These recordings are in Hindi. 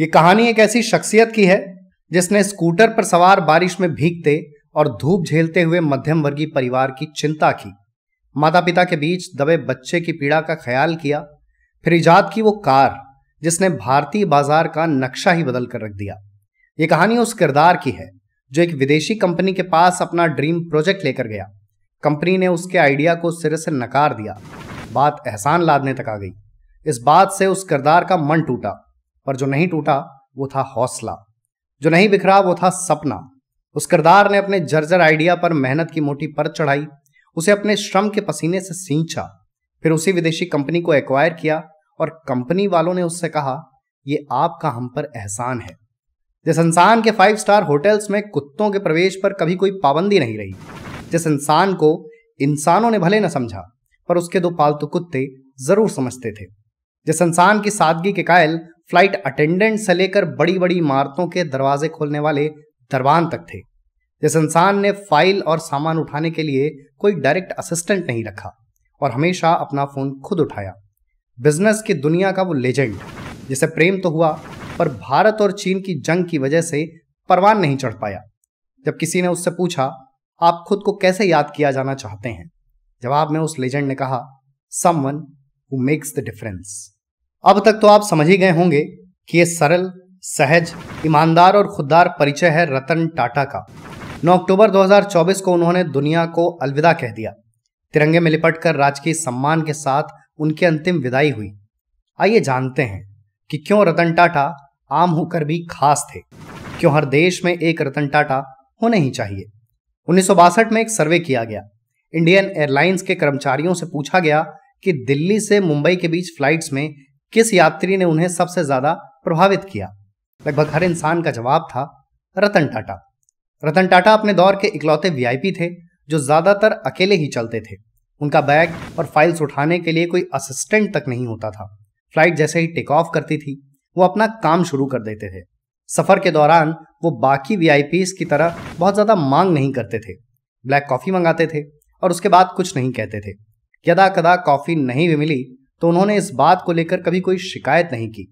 ये कहानी एक ऐसी शख्सियत की है जिसने स्कूटर पर सवार बारिश में भीगते और धूप झेलते हुए मध्यम वर्गीय परिवार की चिंता की माता पिता के बीच दबे बच्चे की पीड़ा का ख्याल किया फिर ईजाद की वो कार जिसने भारतीय बाजार का नक्शा ही बदल कर रख दिया ये कहानी उस किरदार की है जो एक विदेशी कंपनी के पास अपना ड्रीम प्रोजेक्ट लेकर गया कंपनी ने उसके आइडिया को सिरे से नकार दिया बात एहसान लादने तक आ गई इस बात से उस किरदार का मन टूटा पर जो नहीं टूटा वो था हौसला जो नहीं बिखरा वो था सपना उस किरदार ने अपने जर्जर आइडिया पर मेहनत की मोटी पर चढ़ाई उसे अपने श्रम के पसीने से सींचा फिर उसी विदेशी कंपनी को एक्वायर किया और कंपनी वालों ने उससे कहा यह आपका हम पर एहसान है जिस इंसान के फाइव स्टार होटल्स में कुत्तों के प्रवेश पर कभी कोई पाबंदी नहीं रही जिस इंसान को इंसानों ने भले न समझा पर उसके दो पालतू कुत्ते जरूर समझते थे जिस इंसान की सादगी के कायल फ्लाइट अटेंडेंट से लेकर बड़ी बड़ी इमारतों के दरवाजे खोलने वाले दरबान तक थे जिस इंसान ने फाइल और सामान उठाने के लिए कोई डायरेक्ट असिस्टेंट नहीं रखा और हमेशा अपना फ़ोन खुद उठाया बिजनेस की दुनिया का वो लेजेंड जिसे प्रेम तो हुआ पर भारत और चीन की जंग की वजह से परवान नहीं चढ़ पाया जब किसी ने उससे पूछा आप खुद को कैसे याद किया जाना चाहते हैं जवाब में उस लेजेंड ने कहा someone who makes the difference अब तक तो आप समझ ही गए होंगे कि ये सरल सहज ईमानदार और खुददार परिचय है रतन टाटा का 9 अक्टूबर 2024 को उन्होंने दुनिया को अलविदा कह दिया तिरंगे में लिपट कर राजकीय सम्मान के साथ उनकी अंतिम विदाई हुई आइए जानते हैं कि क्यों रतन टाटा आम होकर भी खास थे क्यों हर देश में एक रतन टाटा होने ही चाहिए उन्नीस में एक सर्वे किया गया इंडियन एयरलाइंस के कर्मचारियों से पूछा गया कि दिल्ली से मुंबई के बीच फ्लाइट्स में किस यात्री ने उन्हें सबसे ज्यादा प्रभावित किया लगभग हर इंसान का जवाब था रतन टाटा रतन टाटा अपने दौर के इकलौते वीआईपी थे जो ज्यादातर अकेले ही चलते थे उनका बैग और फाइल्स उठाने के लिए कोई असिस्टेंट तक नहीं होता था फ्लाइट जैसे ही टेक ऑफ करती थी वो अपना काम शुरू कर देते थे सफर के दौरान वो बाकी वी की तरह बहुत ज़्यादा मांग नहीं करते थे ब्लैक कॉफ़ी मंगाते थे और उसके बाद कुछ नहीं कहते थे यदा कदा कॉफ़ी नहीं भी मिली तो उन्होंने इस बात को लेकर कभी कोई शिकायत नहीं की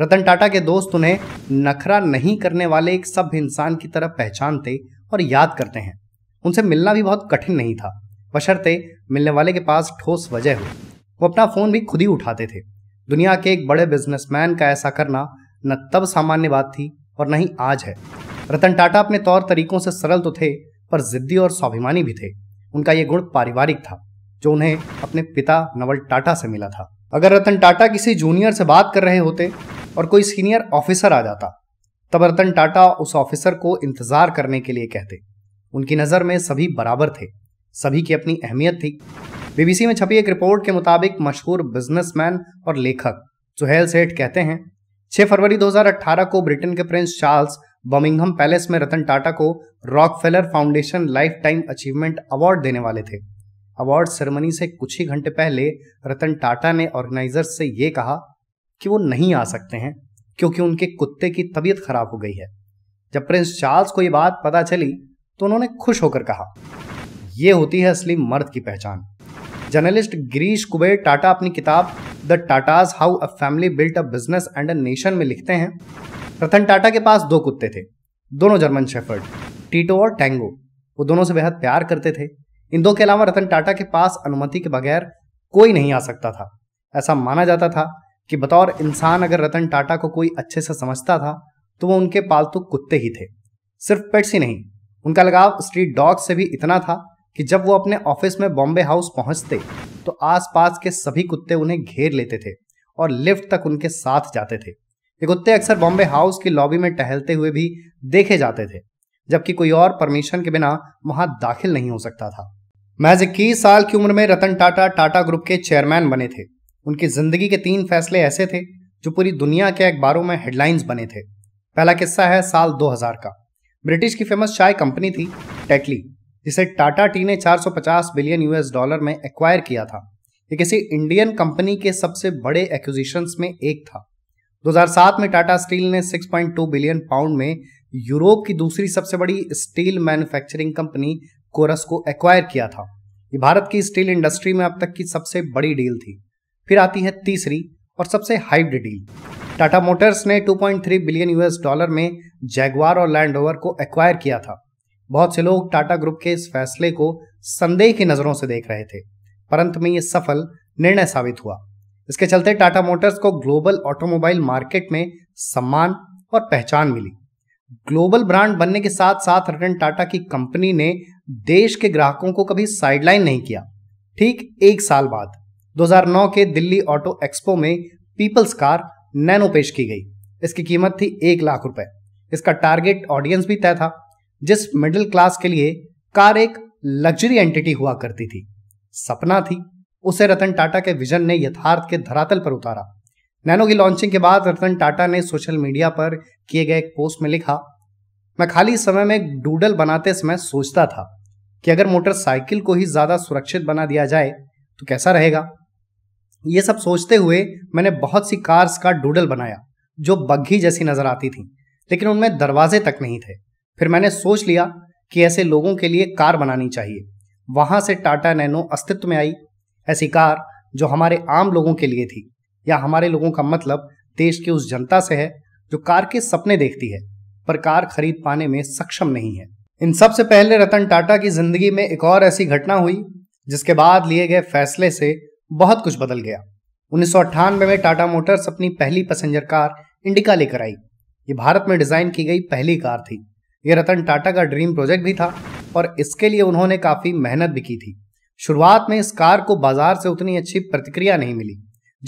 रतन टाटा के दोस्त उन्हें नखरा नहीं करने वाले एक सभ्य इंसान की तरह पहचानते और याद करते हैं उनसे मिलना भी बहुत कठिन नहीं था बशर्ते मिलने वाले के पास ठोस वजह हो वो अपना फ़ोन भी खुद ही उठाते थे दुनिया के एक बड़े बिजनेसमैन का ऐसा करना न तब सामान्य बात थी और न ही आज है रतन टाटा अपने तौर तरीकों से सरल तो थे पर जिद्दी और स्वाभिमानी भी थे उनका ये गुण पारिवारिक था जो उन्हें अपने पिता नवल टाटा से मिला था अगर रतन टाटा किसी जूनियर से बात कर रहे होते और कोई सीनियर ऑफिसर आ जाता तब रतन टाटा उस ऑफिसर को इंतजार करने के लिए कहते उनकी नज़र में सभी बराबर थे सभी की अपनी अहमियत थी बीबीसी में छपी एक रिपोर्ट के मुताबिक मशहूर बिजनेसमैन और लेखक सुहेल सेठ कहते हैं 6 फरवरी 2018 को ब्रिटेन के प्रिंस चार्ल्स बर्मिंगहम पैलेस में रतन टाटा को Rockefeller foundation lifetime achievement award देने वाले थे अवार्ड सेरेमनी से कुछ ही घंटे पहले रतन टाटा ने ऑर्गेनाइजर्स से ये कहा कि वो नहीं आ सकते हैं क्योंकि उनके कुत्ते की तबीयत खराब हो गई है जब प्रिंस चार्ल्स को ये बात पता चली तो उन्होंने खुश होकर कहा यह होती है असली मर्द की पहचान जर्नलिस्ट गिरीश कुबेर टाटा अपनी किताब the Tatas how a family built a business and a nation में लिखते हैं रतन टाटा के पास दो कुत्ते थे दोनों जर्मन शेफर्ड टीटो और टैंगो वो दोनों से बेहद प्यार करते थे इन दो के अलावा रतन टाटा के पास अनुमति के बगैर कोई नहीं आ सकता था ऐसा माना जाता था कि बतौर इंसान अगर रतन टाटा को कोई अच्छे से समझता था तो वो उनके पालतू कुत्ते ही थे सिर्फ पेट्स ही नहीं उनका लगाव स्ट्रीट डॉग से भी इतना था कि जब वो अपने ऑफिस में बॉम्बे हाउस पहुंचते तो आसपास के सभी कुत्ते उन्हें घेर लेते थे और लिफ्ट तक उनके साथ जाते थे ये कुत्ते अक्सर बॉम्बे हाउस की लॉबी में टहलते हुए भी देखे जाते थे जबकि कोई और परमिशन के बिना वहां दाखिल नहीं हो सकता था महज इक्कीस साल की उम्र में रतन टाटा टाटा ग्रुप के चेयरमैन बने थे उनकी जिंदगी के तीन फैसले ऐसे थे जो पूरी दुनिया के अखबारों में हेडलाइंस बने थे पहला किस्सा है साल 2000 का ब्रिटिश की फेमस चाय कंपनी थी टेटली जिसे टाटा टी ने 450 बिलियन यूएस डॉलर में एक्वायर किया था ये किसी इंडियन कंपनी के सबसे बड़े एक्विजिशन में एक था 2007 में टाटा स्टील ने 6.2 बिलियन पाउंड में यूरोप की दूसरी सबसे बड़ी स्टील मैन्युफैक्चरिंग कंपनी कोरस को एक्वायर किया था ये भारत की स्टील इंडस्ट्री में अब तक की सबसे बड़ी डील थी फिर आती है तीसरी और सबसे हाइप्ड डील टाटा मोटर्स ने 2.3 बिलियन यूएस डॉलर में जैगवार और लैंड ओवर को एक्वायर किया था बहुत से लोग टाटा ग्रुप के इस फैसले को संदेह की नज़रों से देख रहे थे परंतु में ये सफल निर्णय साबित हुआ इसके चलते टाटा मोटर्स को ग्लोबल ऑटोमोबाइल मार्केट में सम्मान और पहचान मिली ग्लोबल ब्रांड बनने के साथ साथ रतन टाटा की कंपनी ने देश के ग्राहकों को कभी साइडलाइन नहीं किया ठीक एक साल बाद 2009 के दिल्ली ऑटो एक्सपो में पीपल्स कार नैनो पेश की गई इसकी कीमत थी एक लाख रुपए इसका टारगेट ऑडियंस भी तय था जिस मिडिल क्लास के लिए कार एक लग्जरी एंटिटी हुआ करती थी सपना थी उसे रतन टाटा के विजन ने यथार्थ के धरातल पर उतारा नैनो की लॉन्चिंग के बाद रतन टाटा ने सोशल मीडिया पर किए गए एक पोस्ट में लिखा मैं खाली समय में एक डूडल बनाते समय सोचता था कि अगर मोटरसाइकिल को ही ज़्यादा सुरक्षित बना दिया जाए तो कैसा रहेगा ये सब सोचते हुए मैंने बहुत सी कार्स का डूडल बनाया जो बग्घी जैसी नज़र आती थी लेकिन उनमें दरवाजे तक नहीं थे फिर मैंने सोच लिया कि ऐसे लोगों के लिए कार बनानी चाहिए वहां से टाटा नैनो अस्तित्व में आई ऐसी कार जो हमारे आम लोगों के लिए थी या हमारे लोगों का मतलब देश की उस जनता से है जो कार के सपने देखती है पर कार खरीद पाने में सक्षम नहीं है इन सबसे पहले रतन टाटा की जिंदगी में एक और ऐसी घटना हुई जिसके बाद लिए गए फैसले से बहुत कुछ बदल गया उन्नीस में टाटा मोटर्स अपनी पहली पैसेंजर कार इंडिका लेकर आई ये भारत में डिजाइन की गई पहली कार थी ये रतन टाटा का ड्रीम प्रोजेक्ट भी था और इसके लिए उन्होंने काफी मेहनत भी की थी शुरुआत में इस कार को बाजार से उतनी अच्छी प्रतिक्रिया नहीं मिली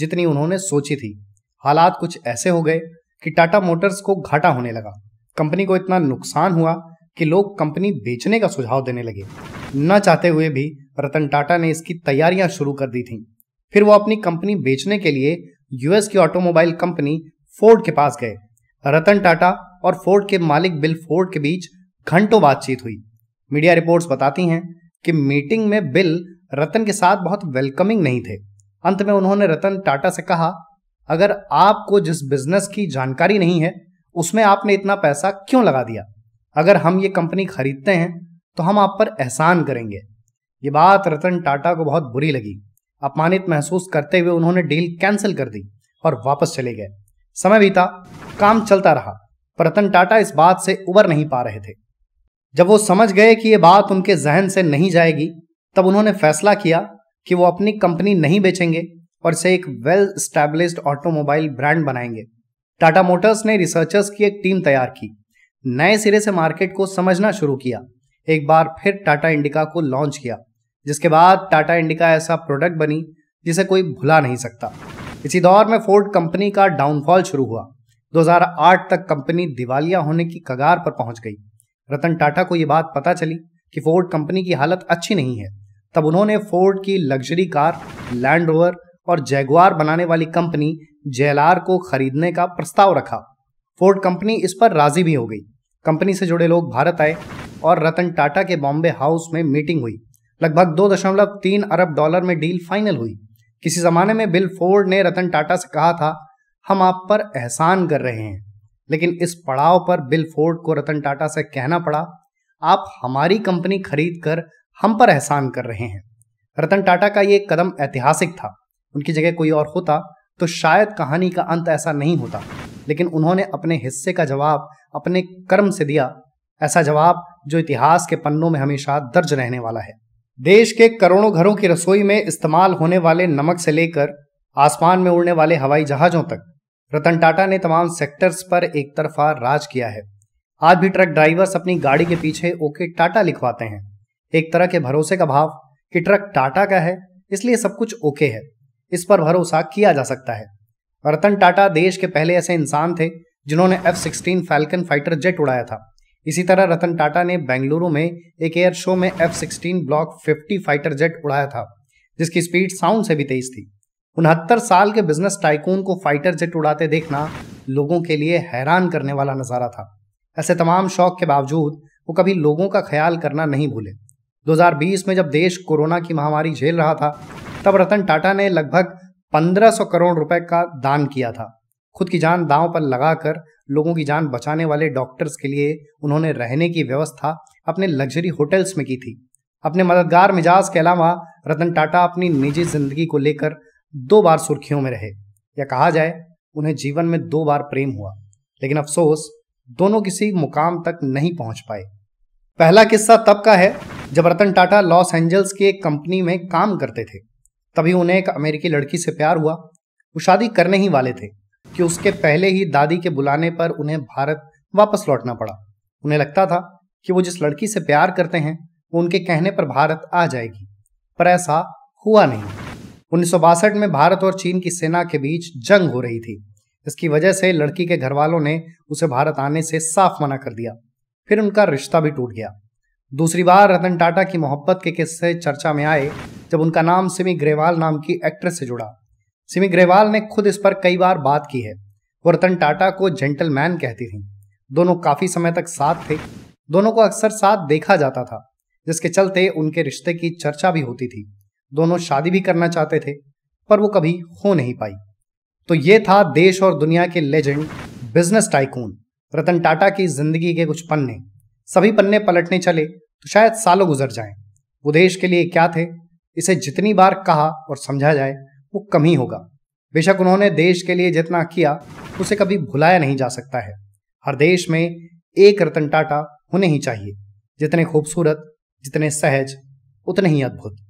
जितनी उन्होंने सोची थी हालात कुछ ऐसे हो गए कि टाटा मोटर्स को घाटा होने लगा कंपनी को इतना नुकसान हुआ कि लोग कंपनी बेचने का सुझाव देने लगे न चाहते हुए भी रतन टाटा ने इसकी तैयारियां शुरू कर दी थीं। फिर वो अपनी कंपनी बेचने के लिए यूएस की ऑटोमोबाइल कंपनी फोर्ड के पास गए रतन टाटा और फोर्ड के मालिक बिल फोर्ड के बीच घंटों बातचीत हुई मीडिया रिपोर्ट्स बताती हैं कि मीटिंग में बिल रतन के साथ बहुत वेलकमिंग नहीं थे अंत में उन्होंने रतन टाटा से कहा अगर आपको जिस बिजनेस की जानकारी नहीं है उसमें आपने इतना पैसा क्यों लगा दिया अगर हम ये कंपनी खरीदते हैं तो हम आप पर एहसान करेंगे ये बात रतन टाटा को बहुत बुरी लगी अपमानित महसूस करते हुए उन्होंने डील कैंसिल कर दी और वापस चले गए समय बीता काम चलता रहा पर रतन टाटा इस बात से उबर नहीं पा रहे थे जब वो समझ गए कि ये बात उनके जहन से नहीं जाएगी तब उन्होंने फैसला किया कि वो अपनी कंपनी नहीं बेचेंगे और इसे एक वेल स्टैब्लिश्ड ऑटोमोबाइल ब्रांड बनाएंगे टाटा मोटर्स ने रिसर्चर्स की एक टीम तैयार की नए सिरे से मार्केट को समझना शुरू किया एक बार फिर टाटा इंडिका को लॉन्च किया जिसके बाद टाटा इंडिका ऐसा प्रोडक्ट बनी जिसे कोई भुला नहीं सकता इसी दौर में फोर्ड कंपनी का डाउनफॉल शुरू हुआ 2008 तक कंपनी दिवालिया होने की कगार पर पहुंच गई रतन टाटा को ये बात पता चली कि फोर्ड कंपनी की हालत अच्छी नहीं है तब उन्होंने फोर्ड की लग्जरी कार लैंड रोवर और जैगुआर बनाने वाली कंपनी जेएलआर को खरीदने का प्रस्ताव रखा फोर्ड कंपनी इस पर राजी भी हो गई कंपनी से जुड़े लोग भारत आए और रतन टाटा के बॉम्बे हाउस में मीटिंग हुई लगभग दो दशमलव तीन अरब डॉलर में डील फाइनल हुई किसी ज़माने में बिल फोर्ड ने रतन टाटा से कहा था हम आप पर एहसान कर रहे हैं लेकिन इस पड़ाव पर बिल फोर्ड को रतन टाटा से कहना पड़ा आप हमारी कंपनी खरीद कर हम पर एहसान कर रहे हैं रतन टाटा का ये कदम ऐतिहासिक था उनकी जगह कोई और होता तो शायद कहानी का अंत ऐसा नहीं होता लेकिन उन्होंने अपने हिस्से का जवाब अपने कर्म से दिया ऐसा जवाब जो इतिहास के पन्नों में हमेशा दर्ज रहने वाला है देश के करोड़ों घरों की रसोई में इस्तेमाल होने वाले नमक से लेकर आसमान में उड़ने वाले हवाई जहाजों तक रतन टाटा ने तमाम सेक्टर्स पर एक तरफा राज किया है आज भी ट्रक ड्राइवर्स अपनी गाड़ी के पीछे ओके टाटा लिखवाते हैं एक तरह के भरोसे का भाव कि ट्रक टाटा का है इसलिए सब कुछ ओके है इस पर भरोसा किया जा सकता है रतन टाटा देश के पहले ऐसे इंसान थे जिन्होंने F sixteen Falcon fighter jet उड़ाया था इसी तरह रतन टाटा ने बेंगलुरु में एक एयर शो में F sixteen block fifty fighter jet उड़ाया था जिसकी स्पीड साउंड से भी तेज थी उनहत्तर साल के बिजनेस टाइकून को फाइटर जेट उड़ाते देखना लोगों के लिए हैरान करने वाला नजारा था ऐसे तमाम शौक के बावजूद वो कभी लोगों का ख्याल करना नहीं भूले 2020 में जब देश कोरोना की महामारी झेल रहा था तब रतन टाटा ने लगभग 1500 करोड़ रुपए का दान किया था खुद की जान दांव पर लगाकर लोगों की जान बचाने वाले डॉक्टर्स के लिए उन्होंने रहने की व्यवस्था अपने लग्जरी होटल्स में की थी अपने मददगार मिजाज के अलावा रतन टाटा अपनी निजी जिंदगी को लेकर दो बार सुर्खियों में रहे या कहा जाए उन्हें जीवन में दो बार प्रेम हुआ लेकिन अफसोस दोनों किसी मुकाम तक नहीं पहुंच पाए पहला किस्सा तब का है जब रतन टाटा लॉस एंजल्स की एक कंपनी में काम करते थे तभी उन्हें एक अमेरिकी लड़की से प्यार हुआ वो शादी करने ही वाले थे कि उसके पहले ही दादी के बुलाने पर उन्हें भारत वापस लौटना पड़ा उन्हें लगता था कि वो जिस लड़की से प्यार करते हैं वो उनके कहने पर भारत आ जाएगी पर ऐसा हुआ नहीं उन्नीस में भारत और चीन की सेना के बीच जंग हो रही थी इसकी वजह से लड़की के घर वालों ने उसे भारत आने से साफ मना कर दिया फिर उनका रिश्ता भी टूट गया दूसरी बार रतन टाटा की मोहब्बत के किस्से चर्चा में आए जब उनका नाम सिमी ग्रेवाल नाम की एक्ट्रेस से जुड़ा सिमी ग्रेवाल ने खुद इस पर कई बार बात की है वो रतन टाटा को जेंटलमैन कहती थी दोनों काफ़ी समय तक साथ थे दोनों को अक्सर साथ देखा जाता था जिसके चलते उनके रिश्ते की चर्चा भी होती थी दोनों शादी भी करना चाहते थे पर वो कभी हो नहीं पाई तो ये था देश और दुनिया के legend business tycoon Ratan Tata की जिंदगी के कुछ पन्ने सभी पन्ने पलटने चले तो शायद सालों गुजर जाएं वो देश के लिए क्या थे इसे जितनी बार कहा और समझा जाए वो कम ही होगा बेशक उन्होंने देश के लिए जितना किया उसे कभी भुलाया नहीं जा सकता है हर देश में एक रतन टाटा होने ही चाहिए जितने खूबसूरत जितने सहज उतने ही अद्भुत